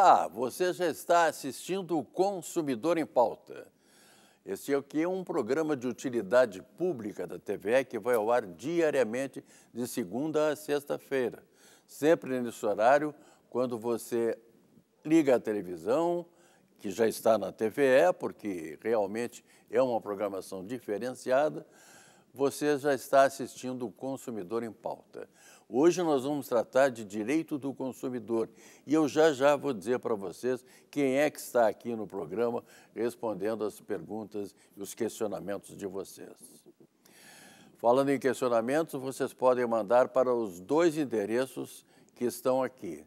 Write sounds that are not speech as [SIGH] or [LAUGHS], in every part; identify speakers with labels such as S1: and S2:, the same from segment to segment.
S1: Olá, você já está assistindo o Consumidor em Pauta. Este aqui é um programa de utilidade pública da TVE que vai ao ar diariamente de segunda a sexta-feira, sempre nesse horário, quando você liga a televisão, que já está na TVE, porque realmente é uma programação diferenciada, você já está assistindo o Consumidor em Pauta. Hoje nós vamos tratar de direito do consumidor e eu já já vou dizer para vocês quem é que está aqui no programa respondendo as perguntas e os questionamentos de vocês. Falando em questionamentos, vocês podem mandar para os dois endereços que estão aqui.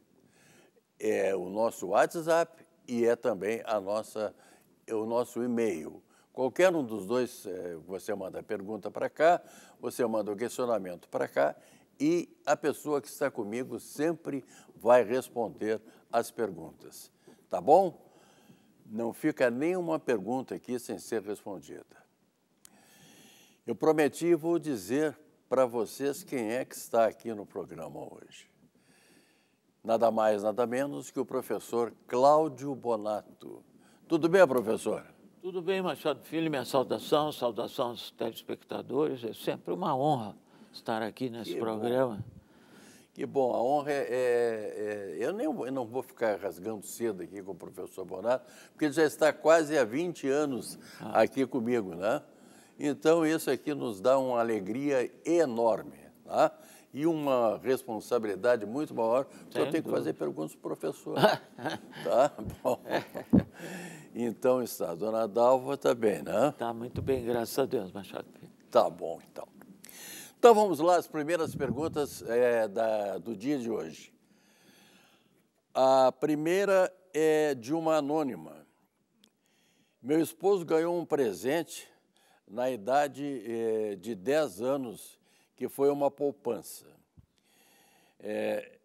S1: É o nosso WhatsApp e é também a nossa, é o nosso e-mail. Qualquer um dos dois, é, você manda a pergunta para cá, você manda o questionamento para cá e a pessoa que está comigo sempre vai responder as perguntas. Tá bom? Não fica nenhuma pergunta aqui sem ser respondida. Eu prometi e vou dizer para vocês quem é que está aqui no programa hoje. Nada mais, nada menos que o professor Cláudio Bonato. Tudo bem, professor?
S2: Tudo bem, Machado Filho, minha saudação, saudação aos telespectadores. É sempre
S1: uma honra
S2: estar aqui nesse que programa.
S1: Bom. Que bom, a honra é. é, é eu, nem, eu não vou ficar rasgando cedo aqui com o professor Bonato, porque ele já está quase há 20 anos ah. aqui comigo, né? Então, isso aqui nos dá uma alegria enorme, tá? E uma responsabilidade muito maior, porque eu tenho que fazer perguntas para o professor. [LAUGHS] tá? Bom. Então está, a dona Dalva está bem, né? Está muito bem, graças a Deus, Machado. Tá bom, então. Então vamos lá, as primeiras perguntas é, da, do dia de hoje. A primeira é de uma anônima. Meu esposo ganhou um presente na idade é, de 10 anos, que foi uma poupança. É,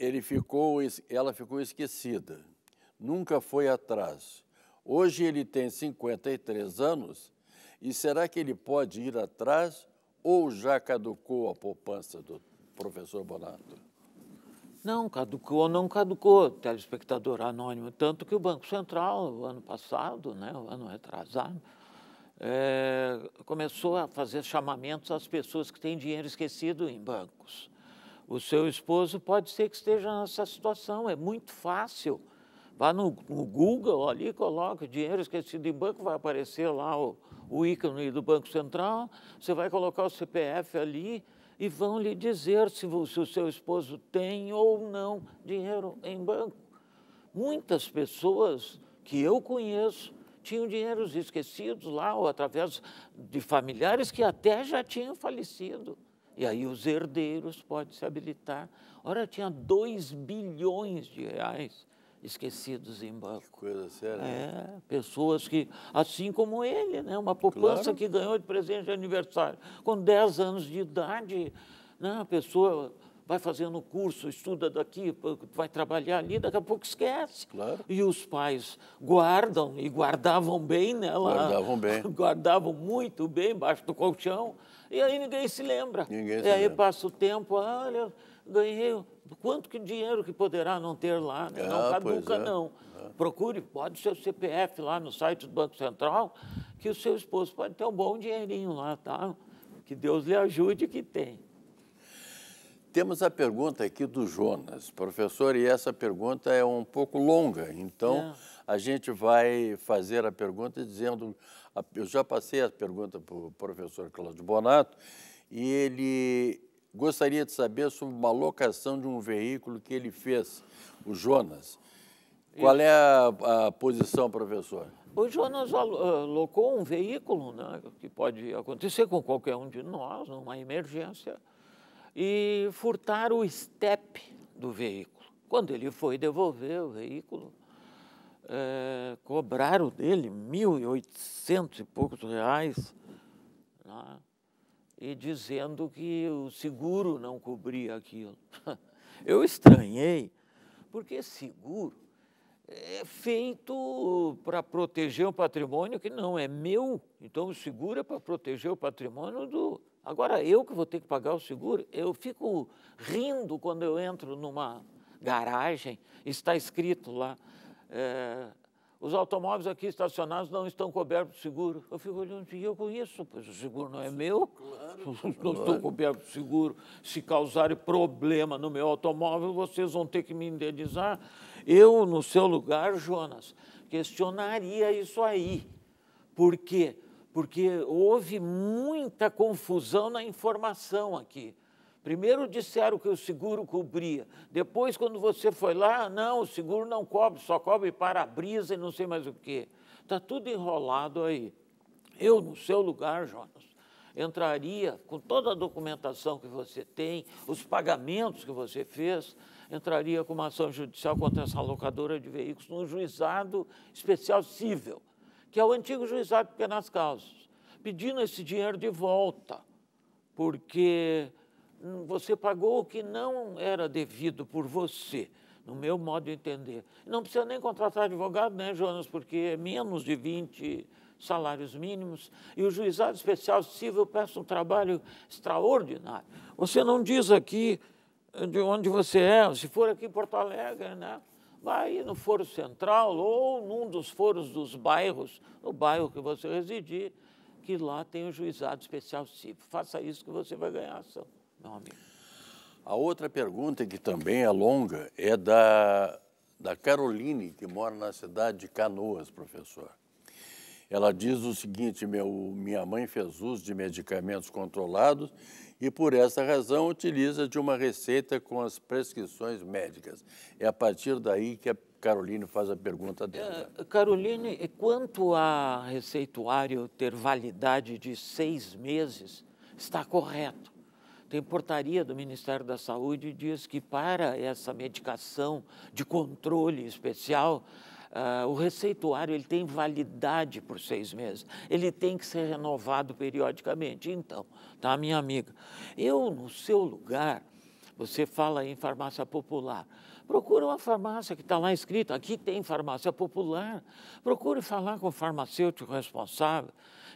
S1: ele ficou, ela ficou esquecida, nunca foi atrás. Hoje ele tem 53 anos e será que ele pode ir atrás ou já caducou a poupança do professor Bonato?
S2: Não, caducou ou não caducou, telespectador anônimo. Tanto que o Banco Central, ano passado, né, ano retrasado, é, começou a fazer chamamentos às pessoas que têm dinheiro esquecido em bancos. O seu esposo pode ser que esteja nessa situação, é muito fácil. Vá no, no Google ali, coloque dinheiro esquecido em banco, vai aparecer lá o, o ícone do Banco Central, você vai colocar o CPF ali e vão lhe dizer se, se o seu esposo tem ou não dinheiro em banco. Muitas pessoas que eu conheço tinham dinheiros esquecidos lá, ou através de familiares que até já tinham falecido. E aí os herdeiros podem se habilitar. Ora, tinha 2 bilhões de reais esquecidos em banco. Que coisa séria. É, pessoas que, assim como ele, né, uma poupança claro. que ganhou de presente de aniversário, com 10 anos de idade, né, a pessoa vai fazendo curso, estuda daqui, vai trabalhar ali, daqui a pouco esquece. Claro. E os pais guardam e guardavam bem nela. Guardavam bem. [LAUGHS] guardavam muito bem embaixo do colchão. E aí ninguém se lembra.
S1: Ninguém se e aí lembra.
S2: passa o tempo, olha, ganhei quanto que dinheiro que poderá não ter lá, né? não ah, cabe nunca, é. não. Ah. Procure, pode o seu CPF lá no site do Banco Central, que o seu esposo pode ter um bom dinheirinho lá, tá? Que Deus lhe
S1: ajude que tem. Temos a pergunta aqui do Jonas, professor, e essa pergunta é um pouco longa, então é. a gente vai fazer a pergunta dizendo. Eu já passei a pergunta para o professor Cláudio Bonato, e ele gostaria de saber sobre uma locação de um veículo que ele fez, o Jonas. Qual é a, a posição, professor? O
S2: Jonas ah, alocou um veículo, né, que pode acontecer com qualquer um de nós, numa emergência, e furtar o step do veículo. Quando ele foi devolver o veículo, é, cobraram dele 1.800 e poucos reais. Né, e dizendo que o seguro não cobria aquilo. [LAUGHS] Eu estranhei, porque seguro é feito para proteger o patrimônio que não é meu. Então, o seguro é para proteger o patrimônio do. Agora, eu que vou ter que pagar o seguro, eu fico rindo quando eu entro numa garagem, está escrito lá. É, os automóveis aqui estacionados não estão cobertos de seguro. Eu fico olhando, e eu conheço, pois o seguro não é meu, claro, [LAUGHS] não estou coberto de seguro. Se causarem problema no meu automóvel, vocês vão ter que me indenizar. Eu, no seu lugar, Jonas, questionaria isso aí. Por quê? Porque houve muita confusão na informação aqui. Primeiro disseram que o seguro cobria. Depois, quando você foi lá, não, o seguro não cobre, só cobre para-brisa e não sei mais o quê. Está tudo enrolado aí. Eu, no seu lugar, Jonas, entraria com toda a documentação que você tem, os pagamentos que você fez, entraria com uma ação judicial contra essa locadora de veículos num juizado especial civil, que é o antigo juizado de pequenas causas, pedindo esse dinheiro de volta, porque você pagou o que não era devido por você, no meu modo de entender. Não precisa nem contratar advogado, né, Jonas, porque é menos de 20 salários mínimos. E o juizado especial civil peça um trabalho extraordinário. Você não diz aqui eh, de onde você é, se for aqui em Porto Alegre, né? Vai no foro central ou num dos foros dos bairros, no bairro que você residir, que lá tem o juizado especial civil. Faça isso que
S1: você vai ganhar ação meu amigo. A outra pergunta, que também é longa, é da, da Caroline, que mora na cidade de Canoas, professor. Ela diz o seguinte: meu, minha mãe fez uso de medicamentos controlados e, por essa razão, utiliza de uma receita com as prescrições médicas. É a partir daí que a Caroline faz a pergunta
S2: dela. É, Caroline, quanto a receituário ter validade de seis meses, está correto. Tem portaria do Ministério da Saúde que diz que para essa medicação de controle especial, uh, o receituário ele tem validade por seis meses. Ele tem que ser renovado periodicamente. Então, tá, minha amiga, eu no seu lugar, você fala em farmácia popular, Procura uma farmácia que está lá escrito, aqui tem farmácia popular. Procure falar com o farmacêutico responsável,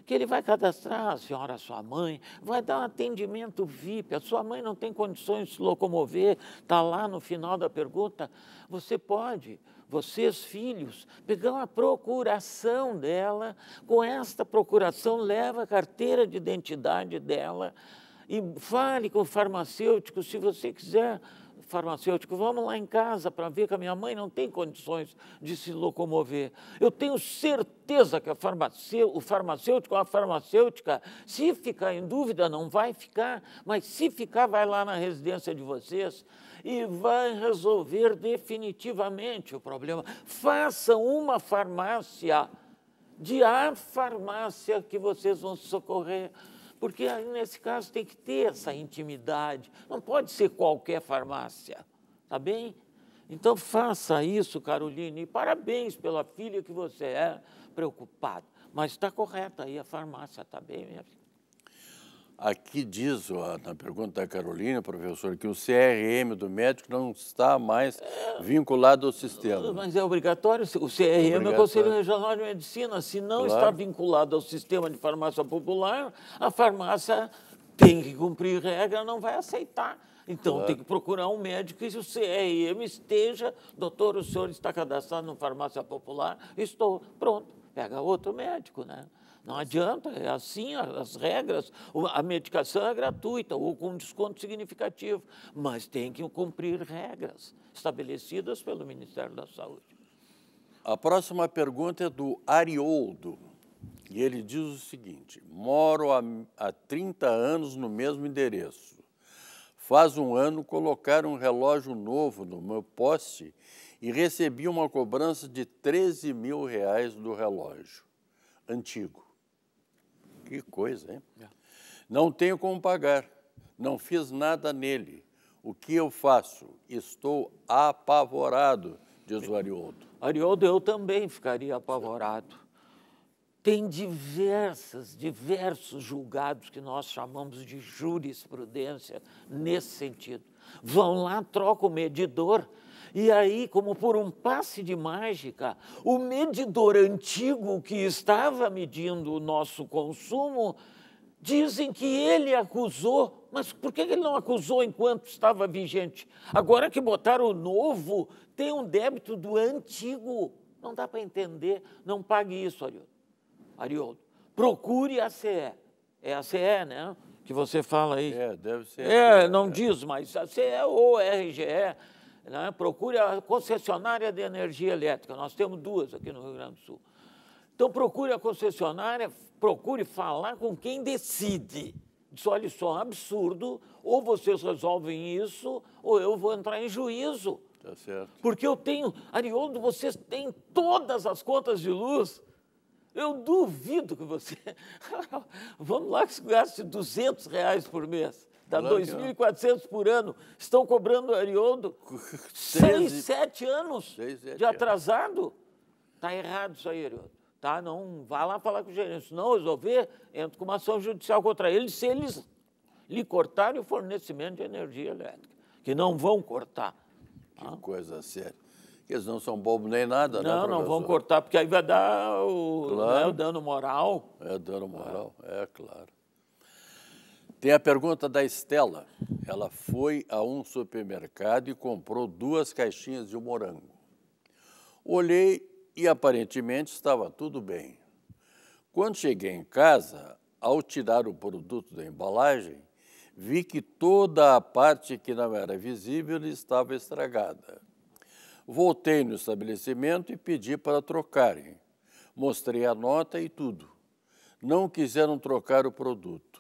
S2: que ele vai cadastrar a senhora, a sua mãe, vai dar um atendimento VIP. A sua mãe não tem condições de se locomover, está lá no final da pergunta. Você pode, vocês filhos, pegar a procuração dela, com esta procuração leva a carteira de identidade dela e fale com o farmacêutico se você quiser farmacêutico, vamos lá em casa para ver que a minha mãe não tem condições de se locomover. Eu tenho certeza que farmacê o farmacêutico ou a farmacêutica, se ficar em dúvida, não vai ficar, mas se ficar, vai lá na residência de vocês e vai resolver definitivamente o problema. Faça uma farmácia de a farmácia que vocês vão socorrer porque ah, nesse caso tem que ter essa intimidade, não pode ser qualquer farmácia, tá bem? Então faça isso, Caroline, e parabéns pela filha que você é, preocupada. Mas está correta aí a farmácia, tá bem, minha filha?
S1: Aqui diz, ó, na pergunta da Carolina, professor, que o CRM do médico não está mais vinculado ao sistema.
S2: Mas é obrigatório,
S1: o CRM é, é o Conselho
S2: Regional de Medicina. Se não claro. está vinculado ao sistema de farmácia popular, a farmácia tem que cumprir regra, não vai aceitar. Então claro. tem que procurar um médico e se o CRM esteja, doutor, o senhor está cadastrado no farmácia popular, estou pronto. Pega outro médico, né? Não adianta, é assim as regras. A medicação é gratuita ou com desconto significativo, mas tem que cumprir regras estabelecidas pelo Ministério da Saúde.
S1: A próxima pergunta é do Arioldo. E ele diz o seguinte: moro há, há 30 anos no mesmo endereço. Faz um ano colocaram um relógio novo no meu poste e recebi uma cobrança de 13 mil reais do relógio antigo. Que coisa, hein? É. Não tenho como pagar, não fiz nada nele. O que eu faço? Estou apavorado, diz o é. Arioldo. Arioldo, eu também ficaria apavorado.
S2: Tem diversas, diversos julgados que nós chamamos de jurisprudência nesse sentido. Vão lá, troca o medidor, e aí, como por um passe de mágica, o medidor antigo que estava medindo o nosso consumo, dizem que ele acusou, mas por que ele não acusou enquanto estava vigente? Agora que botaram o novo, tem um débito do antigo. Não dá para entender, não pague isso, Arioldo. Arioldo, procure a CE. É a CE, né? que você fala aí.
S1: É, deve ser.
S2: É, não é. diz, mas a CE é ou RGE, né? Procure a concessionária de energia elétrica, nós temos duas aqui no Rio Grande do Sul. Então, procure a concessionária, procure falar com quem decide. isso olha, isso é um absurdo, ou vocês resolvem isso, ou eu vou entrar em juízo. Tá certo. Porque eu tenho, Arioldo, vocês têm todas as contas de luz. Eu duvido que você. [LAUGHS] Vamos lá que você gaste 200 reais por mês. Dá 2.400 por ano. Estão cobrando o Haroldo [LAUGHS] seis, sete anos seis, sete de atrasado. Está errado isso aí, Haroldo. Tá? Não vá lá falar com o gerente. Se não resolver, entra com uma ação judicial contra eles se eles lhe cortarem o fornecimento de energia elétrica.
S1: Que não vão cortar. Que ah. coisa séria. Eles não são bobos nem nada, não, né, Não, não vão cortar, porque aí vai dar o, né, claro. né, o dano moral. É dano moral, é, é claro. Tem a pergunta da Estela. Ela foi a um supermercado e comprou duas caixinhas de morango. Olhei e aparentemente estava tudo bem. Quando cheguei em casa, ao tirar o produto da embalagem, vi que toda a parte que não era visível estava estragada. Voltei no estabelecimento e pedi para trocarem. Mostrei a nota e tudo. Não quiseram trocar o produto.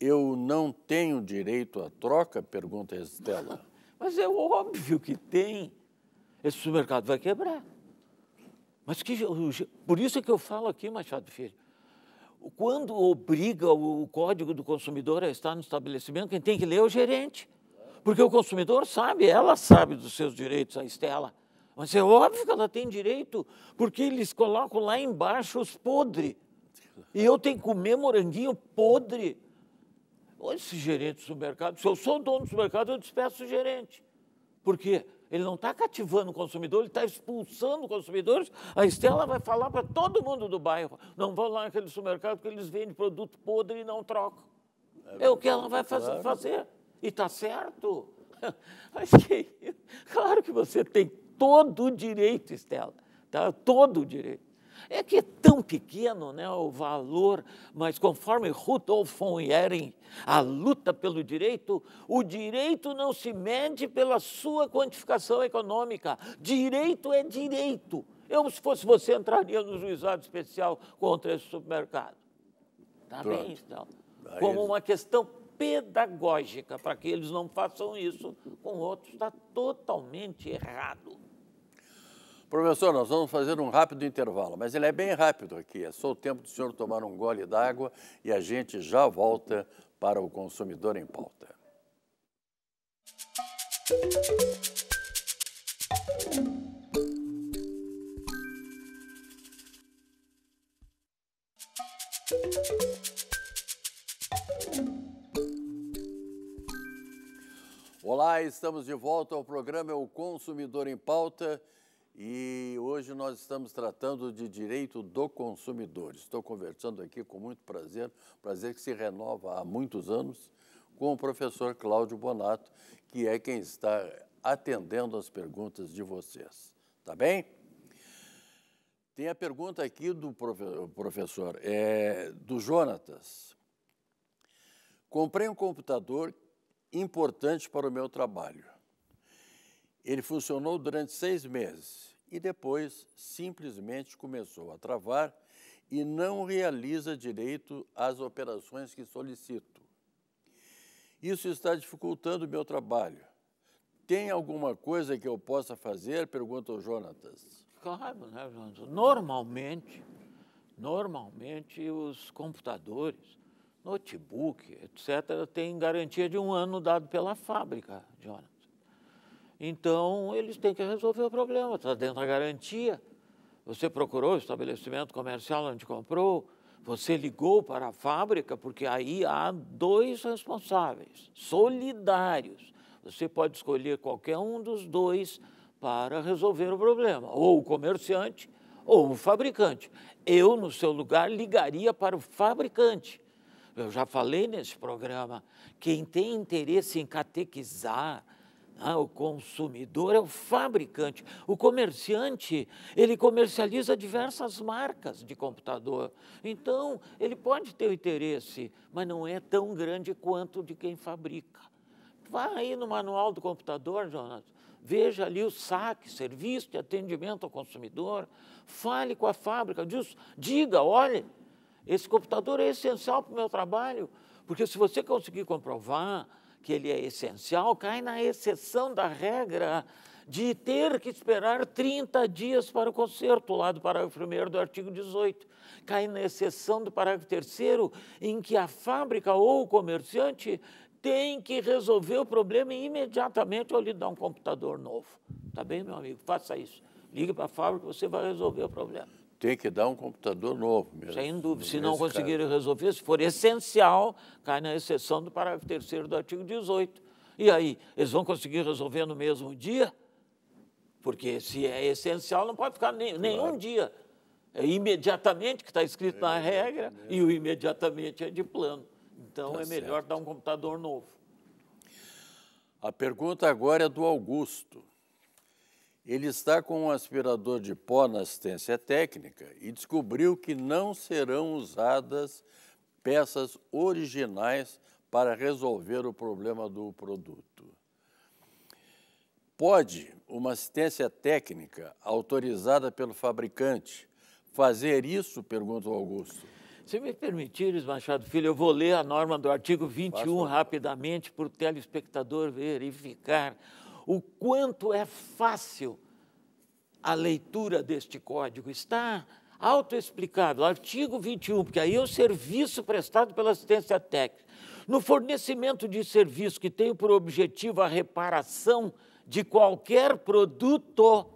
S1: Eu não tenho direito à troca? Pergunta a Estela.
S2: [LAUGHS] Mas é óbvio
S1: que tem.
S2: Esse supermercado vai quebrar. Mas que, por isso é que eu falo aqui, Machado Filho. Quando obriga o Código do Consumidor a estar no estabelecimento, quem tem que ler é o gerente. Porque o consumidor sabe, ela sabe dos seus direitos, a Estela. Mas é óbvio que ela tem direito, porque eles colocam lá embaixo os podres. E eu tenho que comer moranguinho podre esse gerente do supermercado, se eu sou dono do supermercado, eu despeço o gerente. Por quê? Ele não está cativando o consumidor, ele está expulsando consumidores. A Estela vai falar para todo mundo do bairro: não vão lá naquele supermercado porque eles vendem produto podre e não trocam. É, é o que ela vai fazer. fazer. E está certo. [LAUGHS] É claro que você tem todo o direito, Estela. Tá? Todo o direito. É que é tão pequeno né, o valor, mas conforme Rudolf von Ehren, a luta pelo direito, o direito não se mede pela sua quantificação econômica. Direito é direito. Eu, se fosse você, entraria no juizado especial contra esse supermercado. Tá bem, então. Aí Como uma questão pedagógica, para que eles não façam isso com outros, está totalmente errado.
S1: Professor, nós vamos fazer um rápido intervalo, mas ele é bem rápido aqui. É só o tempo do senhor tomar um gole d'água e a gente já volta para o Consumidor em Pauta. Olá, estamos de volta ao programa é O Consumidor em Pauta e hoje nós estamos tratando de direito do consumidor. Estou conversando aqui com muito prazer, prazer que se renova há muitos anos, com o professor Cláudio Bonato, que é quem está atendendo as perguntas de vocês. Tá bem? Tem a pergunta aqui do professor, é, do Jonatas. Comprei um computador importante para o meu trabalho ele funcionou durante seis meses e depois simplesmente começou a travar e não realiza direito as operações que solicito. Isso está dificultando o meu trabalho. Tem alguma coisa que eu possa fazer? Pergunta o
S2: Jonatas. Claro, né, Jonatas?
S1: Normalmente,
S2: normalmente os computadores, notebook, etc., têm garantia de um ano dado pela fábrica, Jonatas. Então, eles têm que resolver o problema, está dentro da garantia. Você procurou o estabelecimento comercial onde comprou, você ligou para a fábrica, porque aí há dois responsáveis, solidários. Você pode escolher qualquer um dos dois para resolver o problema, ou o comerciante ou o fabricante. Eu, no seu lugar, ligaria para o fabricante. Eu já falei nesse programa, quem tem interesse em catequizar, ah, o consumidor é o fabricante. O comerciante, ele comercializa diversas marcas de computador. Então, ele pode ter o interesse, mas não é tão grande quanto de quem fabrica. Vá aí no manual do computador, Jonas, Veja ali o saque, serviço de atendimento ao consumidor. Fale com a fábrica, diz, diga, olha, esse computador é essencial para o meu trabalho, porque se você conseguir comprovar que ele é essencial, cai na exceção da regra de ter que esperar 30 dias para o conserto, lá do parágrafo 1 do artigo 18. Cai na exceção do parágrafo 3, em que a fábrica ou o comerciante tem que resolver o problema imediatamente ou lhe dar um computador novo. Tá bem, meu amigo? Faça isso. Ligue para a fábrica, você vai resolver o problema
S1: tem que dar um computador novo mesmo. Sem dúvida. Se é não conseguirem
S2: resolver, se for essencial, cai na exceção do parágrafo 3 do artigo 18. E aí, eles vão conseguir resolver no mesmo dia? Porque se é essencial, não pode ficar nem, nenhum dia. É imediatamente que está escrito é, na regra, e o imediatamente é de plano. Então, tá é melhor certo. dar um computador novo.
S1: A pergunta agora é do Augusto. Ele está com um aspirador de pó na assistência técnica e descobriu que não serão usadas peças originais para resolver o problema do produto. Pode uma assistência técnica autorizada pelo fabricante fazer isso? Pergunta o Augusto. Se me permitires,
S2: Machado Filho, eu vou ler a norma do artigo 21
S1: rapidamente
S2: para o telespectador verificar o quanto é fácil a leitura deste código. Está autoexplicado, artigo 21, porque aí é o serviço prestado pela assistência técnica. No fornecimento de serviço que tem por objetivo a reparação de qualquer produto,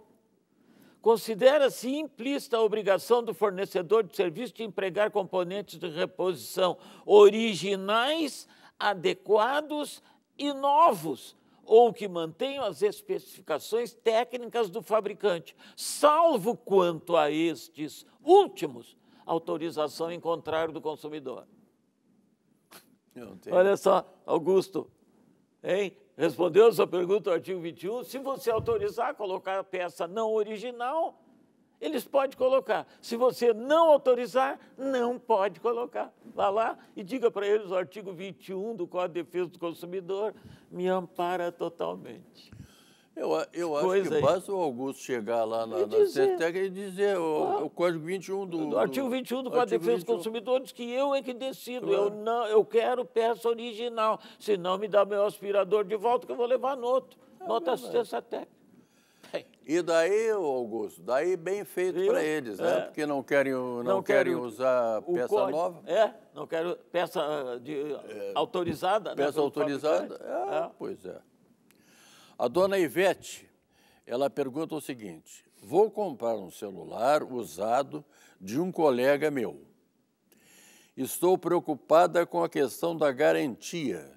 S2: considera-se implícita a obrigação do fornecedor de serviço de empregar componentes de reposição originais, adequados e novos ou que mantenham as especificações técnicas do fabricante, salvo quanto a estes últimos, autorização em contrário do consumidor. Olha só, Augusto, hein? respondeu a sua pergunta, artigo 21, se você autorizar colocar a peça não original, eles podem colocar. Se você não autorizar, não pode colocar. Vá lá e diga para eles o artigo 21 do Código de Defesa do Consumidor me ampara totalmente. Eu, eu acho que aí. basta o
S1: Augusto chegar lá na, na CETEC e dizer o, ah, o Código 21 do, do, Artigo 21 do Código de Defesa 21. do
S2: Consumidor diz que eu é que decido. Claro. Eu, não, eu quero peça original. Se não, me dá meu aspirador de volta que eu vou levar no outro. É Nota técnica.
S1: E daí, Augusto, daí bem feito para eles, né? é. né? Porque não querem, não, não querem, usar peça código, nova.
S2: É, não querem peça ah, de, é, autorizada. Né, peça né, autorizada, é, é.
S1: pois é. A dona Ivete, ela pergunta o seguinte, vou comprar um celular usado de um colega meu. Estou preocupada com a questão da garantia.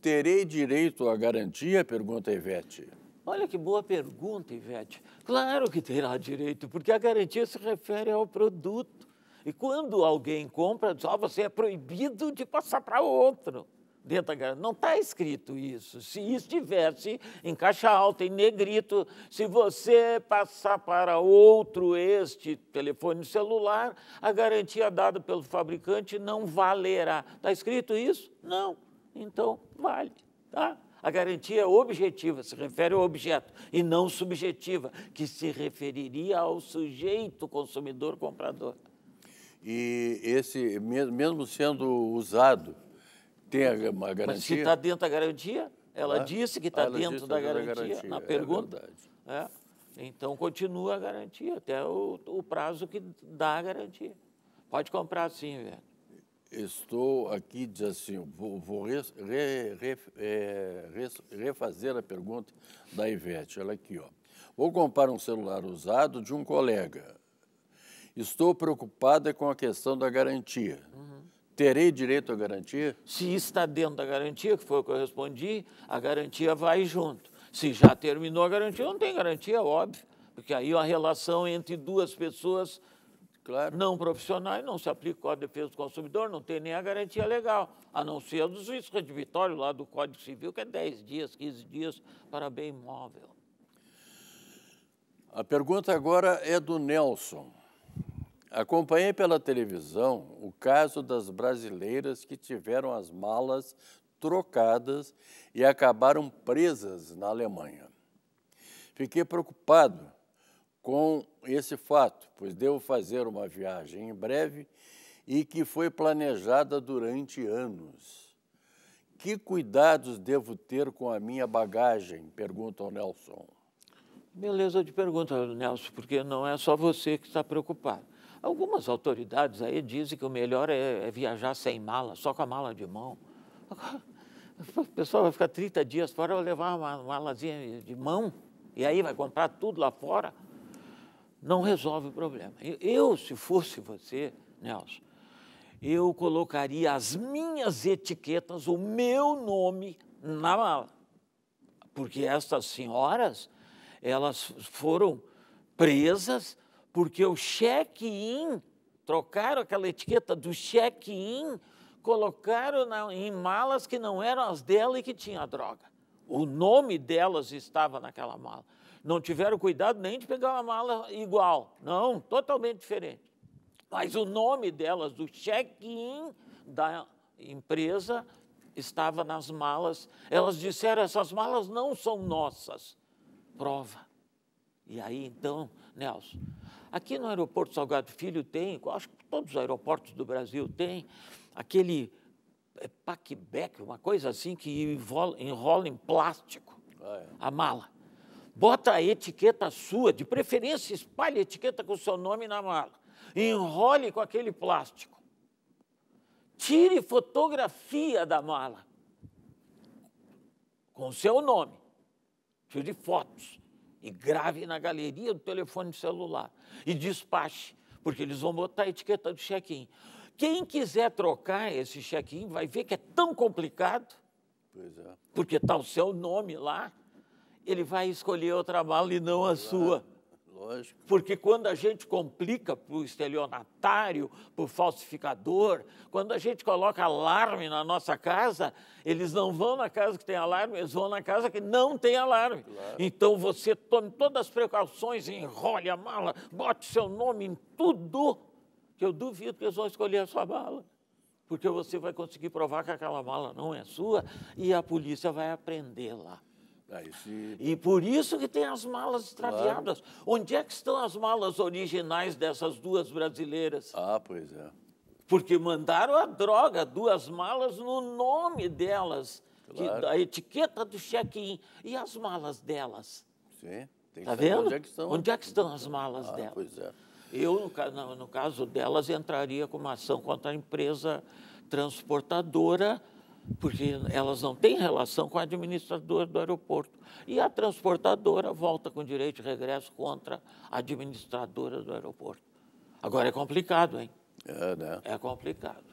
S1: Terei direito à garantia? Pergunta a Ivete.
S2: Olha que boa pergunta, Ivete. Claro que terá direito, porque a garantia se refere ao produto. E quando alguém compra, só você é proibido de passar para outro. Dentro da garantia. Não está escrito isso. Se estivesse em caixa alta, em negrito, se você passar para outro este telefone celular, a garantia dada pelo fabricante não valerá. Está escrito isso? Não. Então, vale. Tá? A garantia é objetiva se refere ao objeto e não subjetiva, que se referiria ao sujeito consumidor comprador.
S1: E esse, mesmo sendo usado, tem uma garantia? Mas se está
S2: dentro da garantia, ela ah, disse que está ah, dentro é da garantia, da garantia, na é pergunta. É é. Então, continua a garantia, até o, o prazo que dá a garantia. Pode comprar sim, velho.
S1: Estou aqui, diz assim, vou, vou re, re, é, re, refazer a pergunta da Ivete, olha aqui, ó. Vou comprar um celular usado de um colega. Estou preocupada com a questão da garantia. Uhum. Terei direito à garantia? Se está dentro da garantia,
S2: que foi o que eu respondi, a garantia vai junto. Se já terminou a garantia, não tem garantia, óbvio. Porque aí é a relação entre duas pessoas Claro. não profissionais, não se aplica o Código Defesa do Consumidor, não tem nem a garantia legal, a não ser a dos de vitória lá do Código Civil, que é 10 dias, 15 dias para bem imóvel.
S1: A pergunta agora é do Nelson. Acompanhei pela televisão o caso das brasileiras que tiveram as malas trocadas e acabaram presas na Alemanha. Fiquei preocupado com esse fato, pois devo fazer uma viagem em breve e que foi planejada durante anos. Que cuidados devo ter com a minha bagagem? Pergunta o Nelson.
S2: Beleza, eu te pergunto, Nelson, porque não é só você que está preocupado. Algumas autoridades aí dizem que o melhor é, é viajar sem mala, só com a mala de mão. Agora, o pessoal vai ficar 30 dias fora, vai levar uma malazinha de mão e aí vai comprar tudo lá fora não resolve o problema. Eu, se fosse você, Nelson, eu colocaria as minhas etiquetas, o meu nome na mala. Porque estas senhoras, elas foram presas porque o check-in, trocaram aquela etiqueta do check-in, colocaram na, em malas que não eram as dela e que tinha droga. O nome delas estava naquela mala não tiveram cuidado nem de pegar uma mala igual, não, totalmente diferente. Mas o nome delas, o check-in da empresa, estava nas malas. Elas disseram: essas malas não são nossas. Prova. E aí então, Nelson, aqui no aeroporto Salgado Filho tem, acho que todos os aeroportos do Brasil têm, aquele packback, é, pack-back, uma coisa assim que enrola, enrola em plástico ah, é. a mala bota a etiqueta sua, de preferência espalhe a etiqueta com o seu nome na mala, enrole com aquele plástico, tire fotografia da mala com o seu nome, tire fotos e grave na galeria do telefone celular e despache, porque eles vão botar a etiqueta do check-in. Quem quiser trocar esse check-in vai ver que é tão complicado, é. porque está o seu nome lá ele vai escolher outra mala e não a claro, sua. Lógico. Porque quando a gente complica para o estelionatário, para o falsificador, quando a gente coloca alarme na nossa casa, eles não vão na casa que tem alarme, eles vão na casa que não tem alarme. Claro. Então você tome todas as precauções, enrole a mala, bote seu nome em tudo, que eu duvido que eles vão escolher a sua mala porque você vai conseguir provar que aquela mala não é sua e a polícia vai aprendê la é e por isso que tem as malas extraviadas. Claro. Onde é que estão as malas originais dessas duas brasileiras? Ah, pois é. Porque mandaram a droga, duas malas no nome delas, claro. que, a etiqueta do check-in. E as malas delas? Sim, tem tá vendo? Onde é que estão, onde é que estão as malas ah, delas? Pois é. Eu, no, no caso delas, entraria com uma ação contra a empresa transportadora porque elas não têm relação com a administradora do aeroporto. E a transportadora volta com direito de regresso contra a administradora do aeroporto. Agora é complicado, hein?
S1: É, né? É
S2: complicado.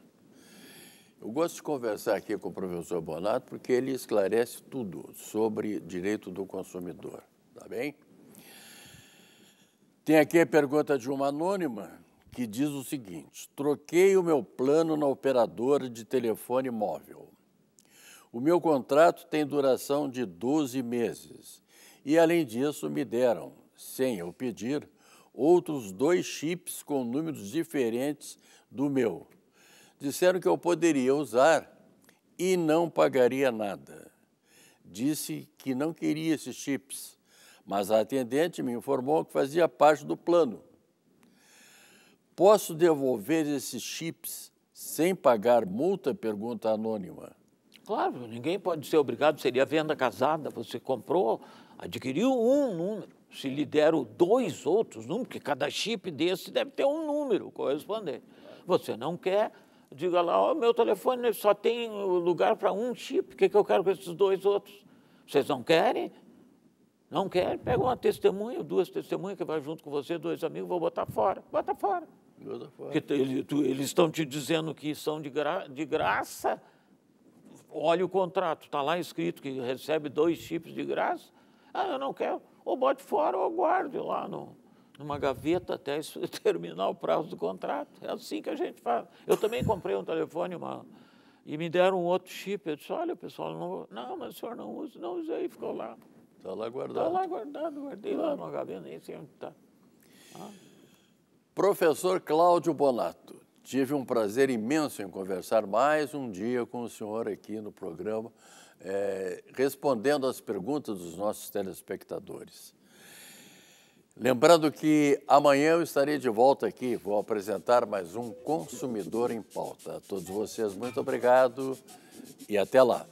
S1: Eu gosto de conversar aqui com o professor Bonato porque ele esclarece tudo sobre direito do consumidor, tá bem? Tem aqui a pergunta de uma anônima que diz o seguinte: troquei o meu plano na operadora de telefone móvel o meu contrato tem duração de 12 meses e, além disso, me deram, sem eu pedir, outros dois chips com números diferentes do meu. Disseram que eu poderia usar e não pagaria nada. Disse que não queria esses chips, mas a atendente me informou que fazia parte do plano. Posso devolver esses chips sem pagar multa? Pergunta anônima. Claro, ninguém
S2: pode ser obrigado, seria venda casada, você comprou, adquiriu um número, se lhe deram dois outros números, porque cada chip desse deve ter um número correspondente. Você não quer, diga lá, oh, meu telefone só tem lugar para um chip, o que, que eu quero com esses dois outros? Vocês não querem? Não querem? Pega uma testemunha, duas testemunhas que vai junto com você, dois amigos, vou botar fora. Bota fora.
S1: Bota fora. Porque
S2: eles estão te dizendo que são de, gra de graça olha o contrato, está lá escrito que recebe dois chips de graça. Ah, eu não quero. Ou bote fora ou guarde lá no, numa gaveta até [LAUGHS] terminar o prazo do contrato. É assim que a gente faz. Eu também comprei um telefone uma, e me deram um outro chip. Eu disse, olha, pessoal, não, não mas o senhor não usa. Não usei, ficou lá. Está lá guardado. Está lá guardado, guardei lá numa gaveta, nem sei onde está. Ah.
S1: Professor Cláudio Bonato, Tive um prazer imenso em conversar mais um dia com o senhor aqui no programa, é, respondendo às perguntas dos nossos telespectadores. Lembrando que amanhã eu estarei de volta aqui, vou apresentar mais um Consumidor em Pauta. A todos vocês, muito obrigado e até lá.